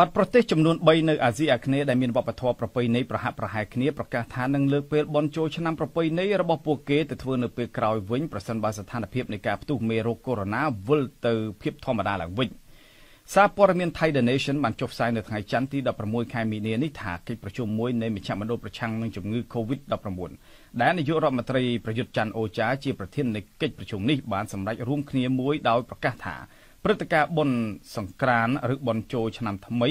បាត់ប្រទេសចំនួន3នៅអាស៊ីអាគ្នេយ៍ដែលមានវប្បធម៌ប្រពៃណីប្រហាក់ប្រហែលគ្នាប្រកាសថានឹងលើកពេលបន់ជោឆ្នាំប្រពៃណីរបស់ពួកគេទៅធ្វើនៅពេលក្រោយវិញប្រសិនបើស្ថានភាពនៃការផ្ទុះមេរោគកូវីដ -19 វិលទៅ ភាពធម្មតាឡើងវិញសារព័ត៌មាន Thai The Nation បានចុះផ្សាយនៅថ្ងៃច័ន្ទទី16ខែមីនានេះថាកិច្ចប្រជុំមួយនៃមជ្ឈមណ្ឌលប្រឆាំងនឹងជំងឺ Covid-19 ដែលនាយករដ្ឋមន្ត្រីប្រយុទ្ធច័ន្ទអូចាជាប្រធាននៃកិច្ចប្រជុំនេះបានសម្រេចរួមគ្នាមួយដោយប្រកាសថាព្រឹត្តិការណ៍បុណ្យសង្ក្រាន្តឬបុណ្យចូលឆ្នាំថ្មី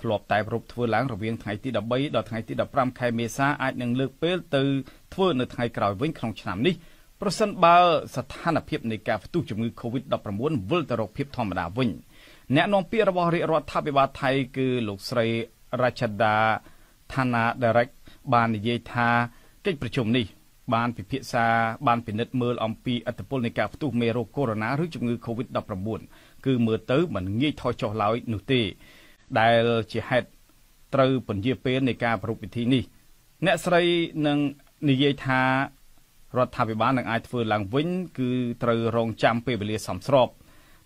ធ្លាប់តែប្រពធ្វើឡើងរវាងថ្ងៃទី13ដល់ថ្ងៃទី15ខែមេសាអាចនឹងលើកពេលទៅធ្វើនៅថ្ងៃក្រោយវិញក្នុងឆ្នាំនេះប្រសិនបើស្ថានភាពនៃការផ្ទុះជំងឺ Covid-19 វិលទៅរកភាពធម្មតាវិញ អ្នកនាំពាក្យរបស់រាជរដ្ឋាភិបាលថៃគឺលោកស្រីរជដាឋានាដរិកបាននិយាយថាកិច្ចប្រជុំនេះ បានពិភាក្សាបានពិនិត្យមើល អំពីអត្តពលនៃការផ្ទុះមេរោគកូវីដ -19 ឬជំងឺ Covid-19 គឺមើលទៅមិនងាយថយចុះឡើយនោះទេ ដែលជាហេតុត្រូវពន្យាពេលនៃការប្រពៃពិធីនេះ អ្នកស្រីនឹងនិយាយថារដ្ឋាភិបាលនឹងអាចធ្វើឡើងវិញគឺត្រូវរងចាំពេលវេលាសមស្រប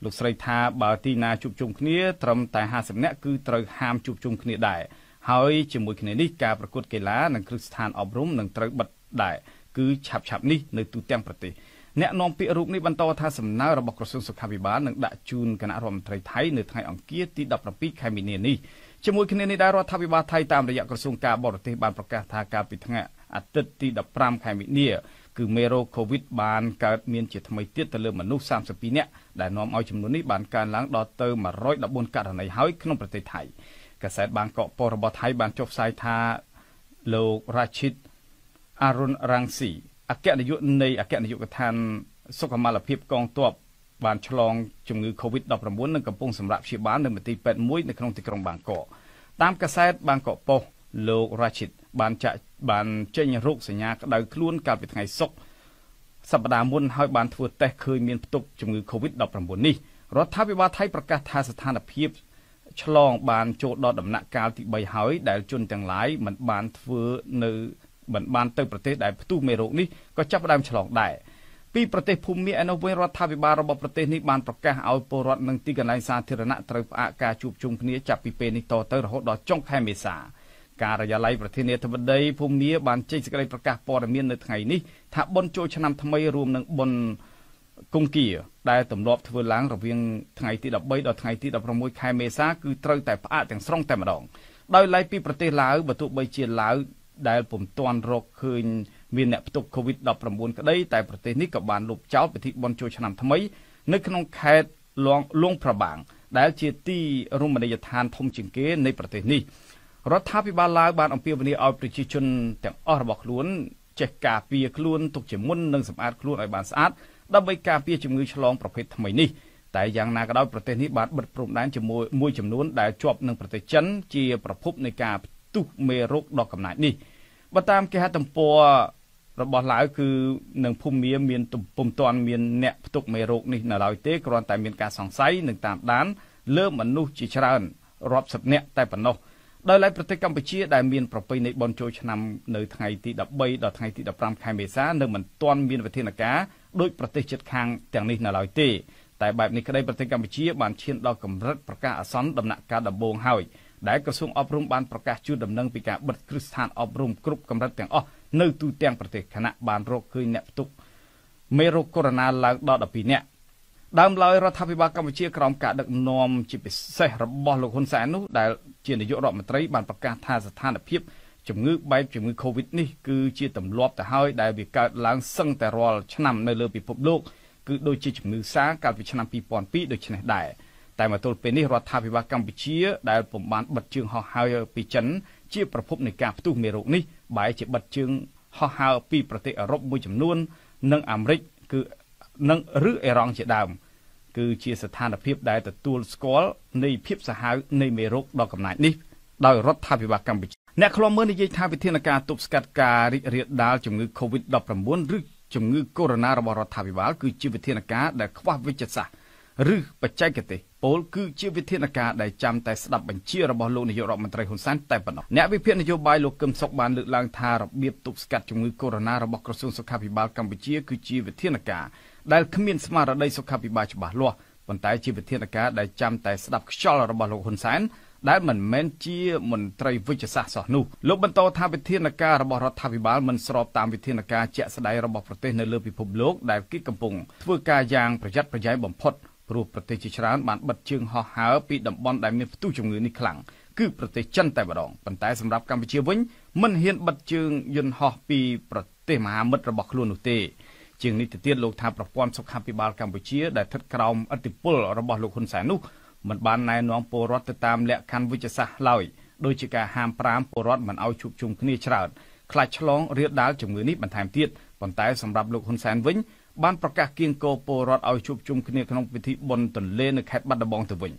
លោកស្រីថាបើទីណាជួបជុំគ្នា ត្រឹមតែ50នាក់គឺត្រូវហាមជួបជុំគ្នាដែរហើយជាមួយគ្នានេះការប្រកួតកីឡានិងគ្រឹះស្ថានអប់រំនឹងត្រូវបិទដែរគឺឆាប់ៗនេះនៅទូទាំងប្រទេសអ្នកនាំពាក្យរូបនេះបន្តថាសំណើរបស់ក្រសួងសុខាភិបាលនឹងដាក់ជូនគណៈរដ្ឋមន្ត្រីថៃនៅថ្ងៃអង្គារទី17ខែមីនានេះជាមួយគ្នានេះដែររដ្ឋាភិបាលថៃតាមរយៈក្រសួងការបរទេសបានប្រកាសថាកាលពីថ្ងៃអាទិត្យទី15ខែមីនា គឺមេរោគ COVID បានកើតមានជាថ្មីទៀតទៅលើមនុស្ស32នាក់ដែលនាំឲ្យចំនួននេះបានកើនឡើងដល់ទៅ114ករណីហើយក្នុងប្រទេសថៃកាសែតបានកកពរបស់ថៃបានចុះផ្សាយថាលោក Rachid Arun Rangsi អគ្គនាយកនៃអគ្គនាយកដ្ឋានសុខុមាលភាពកងទ័ពបានឆ្លងជំងឺ Covid-19 និងកំពុងសម្រាប់ព្យាបាលនៅមន្ទីរពេទ្យមួយនៅក្នុងទីក្រុងបាងកកតាមកាសែតបាងកកប៉ុស្តិ៍លោករ៉ាឈីតបានចាក់បានចេញរោគសញ្ញាក្តៅខ្លួនកាលពីថ្ងៃសុក្រសប្តាហ៍មុនហើយបានធ្វើតេស្តឃើញមានផ្ទុកជំងឺ Covid-19 នេះរដ្ឋាភិបាលថៃប្រកាសថាស្ថានភាពឆ្លងបានចូលដល់ដំណាក់កាលទី3ហើយ ដែល ជនទាំងឡាយមិនបានធ្វើនៅមិនបានទៅប្រទេសដែលផ្ទុះមេរោគនេះក៏ចាប់ផ្ដើមឆ្លងដែរពីប្រទេសភូមាឯនោះវិញរដ្ឋាភិបាលរបស់ប្រទេសនេះបានប្រកាសឲ្យពលរដ្ឋនឹងទីកន្លែងសាធារណៈត្រូវផ្អាកការជួបជុំគ្នាចាប់ពីពេលនេះតទៅរហូតដល់ចុងខែមេសាការិយាល័យប្រធានាធិបតីភូមាបានចេញសេចក្តីប្រកាសព័ត៌មាននៅថ្ងៃនេះថាបុណ្យចូលឆ្នាំថ្មីរួមនឹងបុណ្យគង្គាដែលទម្លាប់ធ្វើឡើងរវាងថ្ងៃទី13ដល់ថ្ងៃទី16ខែមេសាគឺត្រូវតែផ្អាកទាំងស្រុងតែម្ដងដោយឡែកពីប្រទេសឡាវបើទោះបីជាឡាវដែលពុំទាន់រកឃើញមានអ្នកផ្ទុក COVID-19 ក្តីតែប្រទេសនេះក៏បានលុបចោលពិធីបុណ្យចូលឆ្នាំថ្មី នៅក្នុងខេត្តលងលងប្របាំងដែល ជាទីរមណីយដ្ឋាន ធំ ជាងគេ នៃប្រទេសនេះរដ្ឋាភិបាលឡាវបានអំពាវនាវឲ្យប្រជាជនទាំងអស់របស់ខ្លួនចេះការពារខ្លួនទុកជាមុននិងសម្អាតខ្លួនឲ្យបានស្អាតដើម្បីការពារជំងឺឆ្លងប្រភេទថ្មីនេះតែយ៉ាងណាក៏ដោយប្រទេសនេះបាន បិទព្រំដែនជាមួយមួយចំនួនដែលជាប់នឹងប្រទេសចិនជាប្រភពនៃការទុះមេរោគដ៏កំណាចនេះបើតាមគេហទំព័ររបស់ឡាវគឺនឹងភូមិមាមាន ទំពុំតាន់មានអ្នកផ្ទុកមេរោគនេះនៅឡើយទេគ្រាន់តែមានការសង្ស័យនឹងតាមដាន លើមនុស្សជាច្រើនរាប់សិបនាក់តែប៉ុណ្ណោះដោយឡែកប្រទេសកម្ពុជាដែលមានប្រពៃណីបន់ជោឆ្នាំនៅថ្ងៃទី13ដល់ថ្ងៃទី15ខែមេសានៅមិនទាន់មានវិធានការដូចប្រទេសជិតខាងទាំងនេះនៅឡើយទេតែបែបនេះក្តីប្រទេសកម្ពុជាបានឈានដល់កម្រិតប្រកាសអាសន្នដំណាក់កាលដំបូងហើយ។ដែលក្រសួងអប់រំបានប្រកាសជូនដំណឹងពីការបិទគ្រឹះស្ថានអប់រំគ្រប់កម្រិតទាំងអស់នៅទូទាំងប្រទេសខណៈបានរកឃើញអ្នកផ្ទុកមេរោគកូវីដ -19 ឡើងដល់12នាក់ដើមឡើយរដ្ឋាភិបាលកម្ពុជា ក្រោមការដឹកនាំជាពិសេសរបស់លោកហ៊ុនសែននោះដែលជានាយករដ្ឋមន្ត្រីបានប្រកាសថាស្ថានភាពជំងឺបែបជំងឺ Covid នេះគឺជាទម្លាប់ទៅហើយដែលវាកើតឡើងសឹងតែរាល់ឆ្នាំ នៅលើពិភពលោកគឺដូចជាជំងឺសាកាលពីឆ្នាំ2002ដូច្នេះដែរ។តែមកទល់ពេលនេះរដ្ឋាភិបាលកម្ពុជាដែលពំបានបិទជើងហោះហើរពីចិនជាប្រភពនៃការផ្ទុះមេរោគនេះបែរជាបិទជើងហោះហើរពីប្រទេសអឺរ៉ុបមួយចំនួន និងអាមេរិកគឺនិងឬអេរ៉ង់ជាដើម គឺជាស្ថានភាពដែលទទួលស្គាល់នៃភាពសាហាវនៃមេរោគដ៏កំណាចនេះដោយរដ្ឋាភិបាលកម្ពុជាអ្នកខ្លំមើលនិយាយថាវិធានការទប់ស្កាត់ការរីករាលដាលជំងឺ Covid-19 ឬជំងឺកូវីដ -19 របស់រដ្ឋាភិបាលគឺជាវិធានការដែលខ្វះវិជ្ជសាស្ត្រឬបច្ចេកទេសពលគឺជាវិធានការដែលចាំតែស្ដាប់បញ្ជារបស់លោកនាយករដ្ឋមន្ត្រីហ៊ុនសែនតែប៉ុណ្ណោះអ្នកវិភាគនយោបាយលោកកឹមសុខបានលើកឡើងថារបៀបទប់ស្កាត់ជំងឺកូវីដ -19 របស់ក្រសួងសុខាភិបាលកម្ពុជាគឺជាវិធានការដែលគ្មានស្មារតីសុខាភិបាលច្បាស់លាស់ប៉ុន្តែជាវិធានការដែលចាំតែស្ដាប់ខ្យល់របស់លោកហ៊ុនសែនដែលមិនមែនជាមន្ត្រីវិជ្ជសាស្ត្រសោះនោះលោកបន្តថាវិធានការរបស់រដ្ឋាភិបាលមិនស្របតាមវិធានការជាក់ស្ដែងរបស់ប្រទេសនៅលើពិភពលោកដែលគេកំពុងធ្វើការយ៉ាងប្រយ័ត្នប្រយែងបំផុតព្រោះប្រទេសជាច្រើនបានបិទជើងហោះហើរពីតំបន់ដែលមានផ្ទុះជំងឺនេះខ្លាំងគឺប្រទេសចិនតែម្ដងប៉ុន្តែសម្រាប់កម្ពុជាវិញមិនហ៊ានបិទជើងយន្តហោះពីប្រទេសមហាមិត្តរបស់ខ្លួននោះទេជាងនេះទៅទៀតលោកថាប្រព័ន្ធសុខាភិបាល កម្ពុជាដែលស្ថិតក្រោមអធិបុលរបស់លោកហ៊ុនសែននោះមិនបានណែនាំពលរដ្ឋទៅតាមលក្ខខណ្ឌវិជ្ជាសាស្ត្រឡើយដោយជាការហាមប្រាមពលរដ្ឋមិនឲ្យជួបជុំគ្នាច្រើនខ្លាចឆ្លងរាលដាលជំងឺនេះបន្ថែមទៀតប៉ុន្តែសម្រាប់លោកហ៊ុនសែនវិញបានប្រកាសគៀងគោពលរដ្ឋឲ្យជួបជុំគ្នាក្នុងពិធីបុណ្យទន្លេនៅខេត្ត បាត់ដំបងទៅវិញ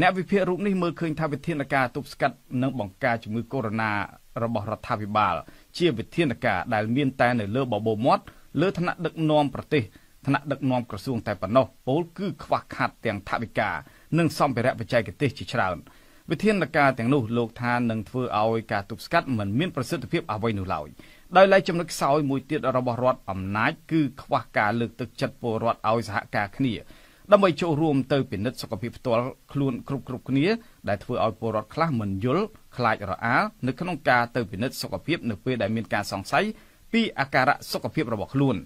អ្នកវិភាគរូបនេះមើលឃើញថាវិធានការទប់ស្កាត់និងបង្ការជំងឺកូវីដ -19 របស់រដ្ឋាភិបាល ជាវិធានការដែលមានតែនៅលើបបោមាត់លើឋានៈដឹកនាំប្រទេសឋានៈដឹកនាំក្រសួងតែប៉ុណ្ណោះពលគឺខ្វះខាតទាំងថវិកានិងសម្ភារៈបច្ចេកទេសជាច្រើន។វិធានការទាំងនោះលោកថានឹងធ្វើឲ្យការទប់ស្កាត់មិនមានប្រសិទ្ធភាពអ្វីនោះឡើយដោយឡែកចំណុចខ្សោយមួយទៀតរបស់រដ្ឋអំណាចគឺខ្វះការលើកទឹកចិត្តពលរដ្ឋឲ្យសហការគ្នាដើម្បីចូលរួមទៅពិនិត្យសុខភាពផ្ទាល់ខ្លួនគ្រប់គ្រប់គ្នាដែលធ្វើឲ្យពលរដ្ឋខ្លះមិនយល់ខ្លាចរអាលនៅក្នុងការទៅពិនិត្យសុខភាពនៅពេលដែលមានការសង្ស័យពីអាការៈសុខភាពរបស់ខ្លួន។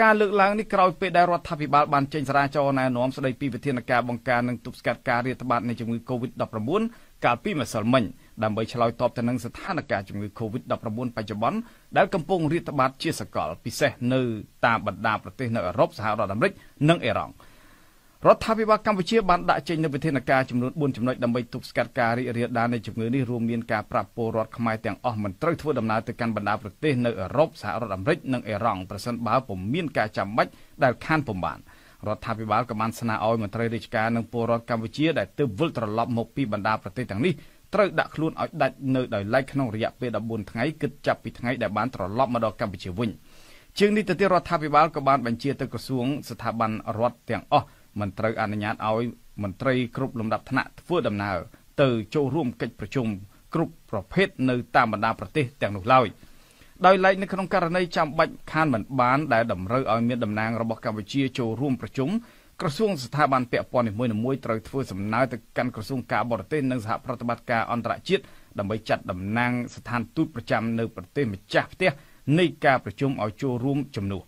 ការលើកឡើងនេះក្រោយពេលដែលរដ្ឋាភិបាលបានចេញសារាចរណែនាំស្តីពីវិធានការបង្ការនិងទប់ស្កាត់ការរាតត្បាតនៃជំងឺ Covid-19 កាលពីម្សិលមិញដើម្បីឆ្លើយតបទៅនឹងស្ថានភាពជំងឺ Covid-19 បច្ចុប្បន្នដែលកំពុងរាតត្បាតជាសកលពិសេសនៅតាមបណ្ដាប្រទេសនៅអឺរ៉ុបសហរដ្ឋអាមេរិកនិងអ៊ីរ៉ង់។រដ្ឋាភិបាលកម្ពុជាបានដាក់ចេញនូវវិធានការចំនួន4ចំណុចដើម្បីទប់ស្កាត់ការរីករាលដាលនៃជំងឺនេះរួមមានការប្រាប់ពលរដ្ឋខ្មែរទាំងអស់មិនត្រូវធ្វើដំណើរទៅកាន់បណ្ដាប្រទេសនៅអឺរ៉ុបសហរដ្ឋអាមេរិកនិងអ៊ីរ៉ង់ប្រសិនបើពុំមានការចាំបាច់ដែលខានពុំបានរដ្ឋាភិបាលក៏បានស្នើឲ្យមន្ត្រីរាជការនិងពលរដ្ឋកម្ពុជាដែលទើបវិលត្រឡប់មកពីបណ្ដាប្រទេសទាំងនេះត្រូវដាក់ខ្លួនឲ្យដាច់នៅដោយឡែកក្នុងរយៈពេល14ថ្ងៃគិតចាប់ពីថ្ងៃដែលបានត្រឡប់មកដល់កម្ពុជាវិញជាងនេះទៅទៀតរដ្ឋាភិបាលក៏បានបញ្ជាទៅក្រសួងស្ថាប័នរដ្ឋទាំងអស់មិនត្រូវអនុញ្ញាតឲ្យមន្ត្រីគ្រប់លំដាប់ថ្នាក់ធ្វើដំណើរទៅចូលរួមកិច្ចប្រជុំ គ្រប់ប្រភេទនៅតាមបណ្ដាប្រទេសទាំងនោះឡើយដោយឡែកនៅក្នុងករណីចាំបាច់ខានមិនបានដែលតម្រូវឲ្យមានតំណាងរបស់កម្ពុជាចូលរួមប្រជុំក្រសួងស្ថាប័នពាក់ព័ន្ធនីមួយៗត្រូវធ្វើសំណើទៅកាន់ក្រសួងការបរទេសនិងសហប្រតិបត្តិការអន្តរជាតិដើម្បីចាត់តំណាង ស្ថានទូតប្រចាំនៅប្រទេសម្ចាស់ផ្ទះនៃការប្រជុំឲ្យចូលរួមជំនួស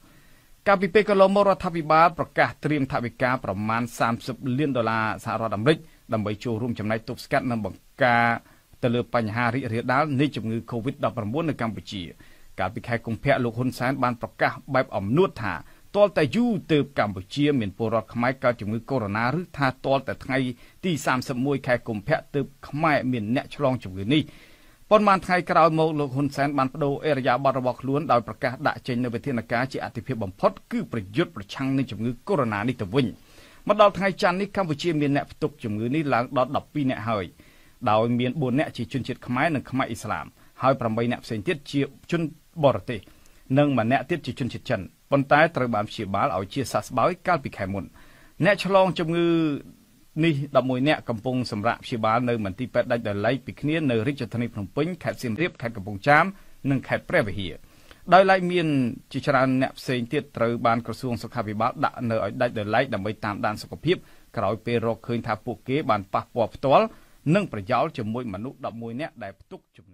កាលពីពេលកន្លងមករដ្ឋាភិបាល ប្រកាសត្រៀមថវិកាប្រមាណ30លានដុល្លារសហរដ្ឋអាមេរិកដើម្បីចូលរួមចំណែកទប់ស្កាត់និងបង្ការទៅលើបញ្ហារីករាលដាលនៃជំងឺ Covid-19 នៅកម្ពុជាកាលពីខែកុម្ភៈលោកហ៊ុនសែនបានប្រកាសបែបអំនួតថាទាល់តែយូរទៅកម្ពុជាមានពលរដ្ឋខ្មែរកើតជំងឺកូវីដ -19 ឬថាទាល់តែថ្ងៃទី31ខែកុម្ភៈទៅខ្មែរមានអ្នកឆ្លងជំងឺនេះប៉ុន្មានថ្ងៃក្រោយមកលោកហ៊ុនសែនបានបដូរអេរយាប័ត្ររបស់ខ្លួនដោយប្រកាសដាក់ចេញនូវវិធានការជាអតិភិបបំផុតគឺប្រយុទ្ធប្រឆាំងនឹងជំងឺកូវីដ -19 នេះទៅវិញមកដល់ថ្ងៃច័ន្ទនេះកម្ពុជាមានអ្នកផ្ទុកជំងឺនេះឡើងដល់12អ្នកហើយដោយមាន4អ្នកជាជនជាតិខ្មែរនិងខ្មែរអ៊ីស្លាមហើយ8អ្នកផ្សេងទៀតជាជនបរទេសនិងម្នាក់ទៀតជាជនជាតិចិនប៉ុន្តែត្រូវបានព្យាបាលឲ្យជាសះស្បើយកាលពីខែមុនអ្នកឆ្លងជំងឺនេះ11នាក់កំពុងសម្រាកព្យាបាលនៅមន្ទីរពេទ្យដាច់ដោយឡែកពីគ្នានៅរាជធានីភ្នំពេញខេត្តសៀមរាបខេត្តកំពង់ចាមនិងខេត្តព្រះវិហារដោយឡែកមានជាច្រើនអ្នកផ្សេងទៀតត្រូវបានក្រសួងសុខាភិបាលដាក់នៅឲ្យដាច់ដោយឡែកដើម្បីតាមដានសុខភាព ក្រោយពេលរកឃើញថាពួកគេបានប៉ះពាល់ផ្ទាល់និងប្រយោលជាមួយមនុស្ស11នាក់ដែលផ្ទុកជំងឺ